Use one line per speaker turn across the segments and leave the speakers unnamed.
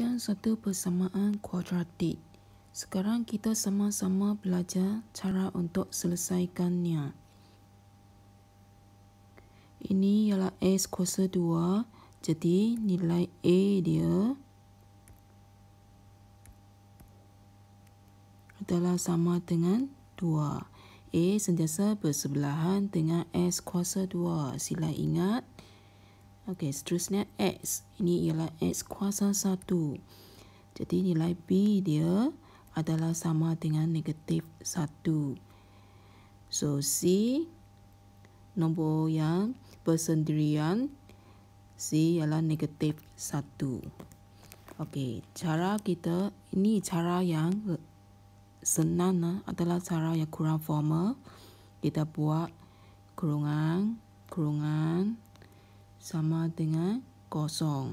dan satu persamaan kuadratik. Sekarang kita sama-sama belajar cara untuk selesaikannya. Ini ialah S kuasa 2. Jadi nilai A dia adalah sama dengan 2. A sentiasa bersebelahan dengan S kuasa 2. Sila ingat. Okey, seterusnya X. Ini ialah X kuasa 1. Jadi nilai B dia adalah sama dengan negatif 1. So, C nombor yang persendirian. C ialah negatif 1. Okey, cara kita, ini cara yang senang lah. adalah cara yang kurang formal. Kita buat kurungan, kurungan, kurungan sama dengan kosong.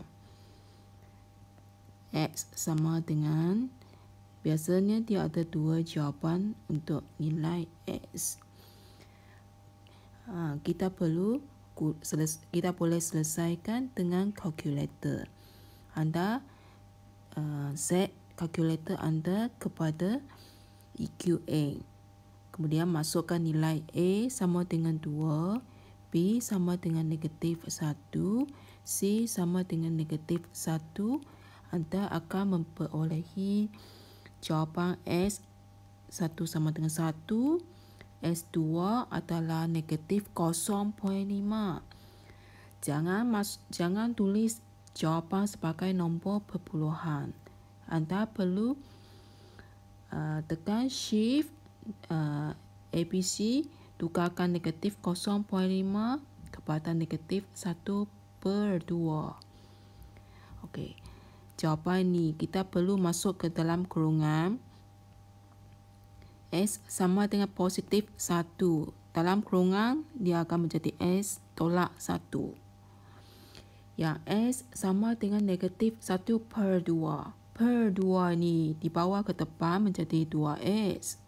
X sama dengan, biasanya dia ada dua jawapan untuk nilai X. Ha, kita perlu kita boleh selesaikan dengan kalkulator. Anda ha, set kalkulator anda kepada EQA. Kemudian masukkan nilai A sama dengan 2. P sama dengan negatif 1, C sama dengan negatif 1, anda akan memperolehi jawapan S 1 sama dengan 1, S2 adalah negatif 0.5. Jangan mas jangan tulis jawapan sebagai nombor perpuluhan. Anda perlu uh, tekan shift uh, ABC tukarkan negatif 0.5 kepada negatif 1 per 2. Okey. Jawapan ni kita perlu masuk ke dalam kurungan S sama dengan positif 1. Dalam kurungan dia akan menjadi S tolak 1. Yang S sama dengan negatif 1 per 2. Per 2 ni di bawah ke depan menjadi 2S.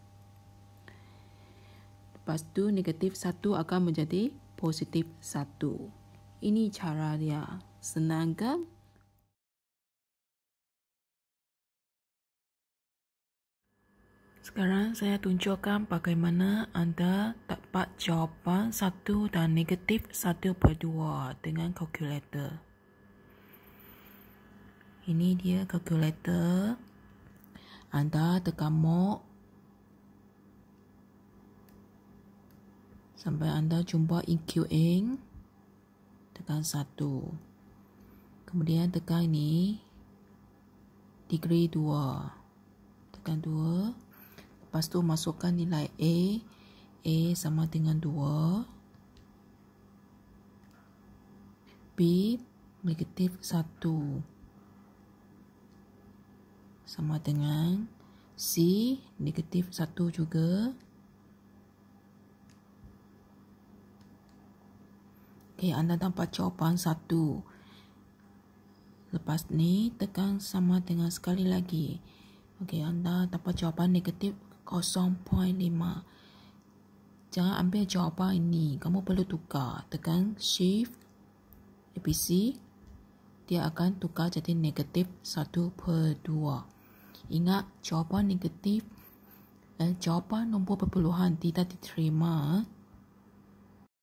Lepas tu negatif satu akan menjadi positif satu. Ini cara dia. Senang kan? Sekarang saya tunjukkan bagaimana anda dapat jawapan satu dan negatif satu per dua dengan kalkulator. Ini dia kalkulator. Anda tekan mode sampai anda jumpa EQ Inc tekan 1 kemudian tekan ini degree 2 tekan 2 lepas tu masukkan nilai A A sama dengan 2 B negatif 1 sama dengan C negatif 1 juga Okey, eh, anda dapat jawapan satu. Lepas ni, tekan sama dengan sekali lagi. Okey, anda dapat jawapan negatif 0.5. Jangan ambil jawapan ini. Kamu perlu tukar. Tekan Shift ABC. Dia akan tukar jadi negatif 1 per 2. Ingat, jawapan negatif eh, jawapan nombor perpuluhan tidak diterima. Eh?